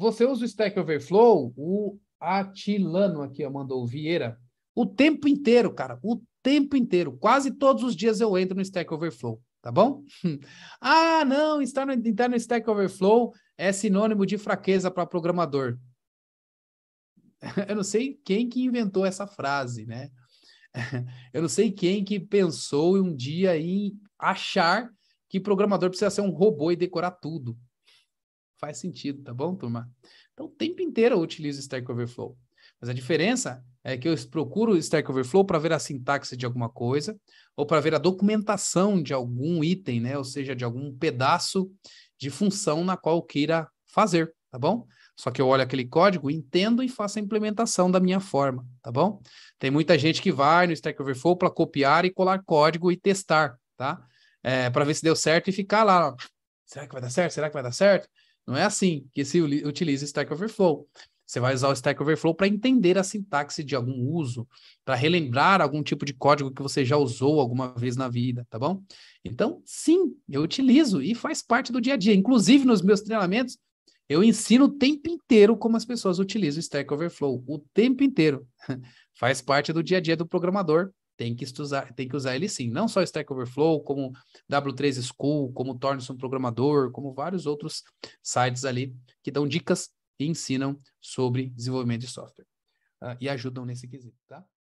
você usa o Stack Overflow, o Atilano aqui mandou, o Vieira, o tempo inteiro, cara, o tempo inteiro. Quase todos os dias eu entro no Stack Overflow, tá bom? ah, não, estar no, estar no Stack Overflow é sinônimo de fraqueza para programador. eu não sei quem que inventou essa frase, né? eu não sei quem que pensou um dia em achar que programador precisa ser um robô e decorar tudo. Faz sentido, tá bom, turma? Então, o tempo inteiro eu utilizo Stack Overflow. Mas a diferença é que eu procuro Stack Overflow para ver a sintaxe de alguma coisa ou para ver a documentação de algum item, né? Ou seja, de algum pedaço de função na qual eu queira fazer, tá bom? Só que eu olho aquele código, entendo e faço a implementação da minha forma, tá bom? Tem muita gente que vai no Stack Overflow para copiar e colar código e testar, tá? É, para ver se deu certo e ficar lá. Será que vai dar certo? Será que vai dar certo? Não é assim que se utiliza Stack Overflow. Você vai usar o Stack Overflow para entender a sintaxe de algum uso, para relembrar algum tipo de código que você já usou alguma vez na vida, tá bom? Então, sim, eu utilizo e faz parte do dia a dia. Inclusive, nos meus treinamentos, eu ensino o tempo inteiro como as pessoas utilizam o Stack Overflow, o tempo inteiro. Faz parte do dia a dia do programador tem que estudar, tem que usar ele sim, não só Stack Overflow, como W3 School, como Torne-se um programador, como vários outros sites ali que dão dicas e ensinam sobre desenvolvimento de software uh, e ajudam nesse quesito, tá?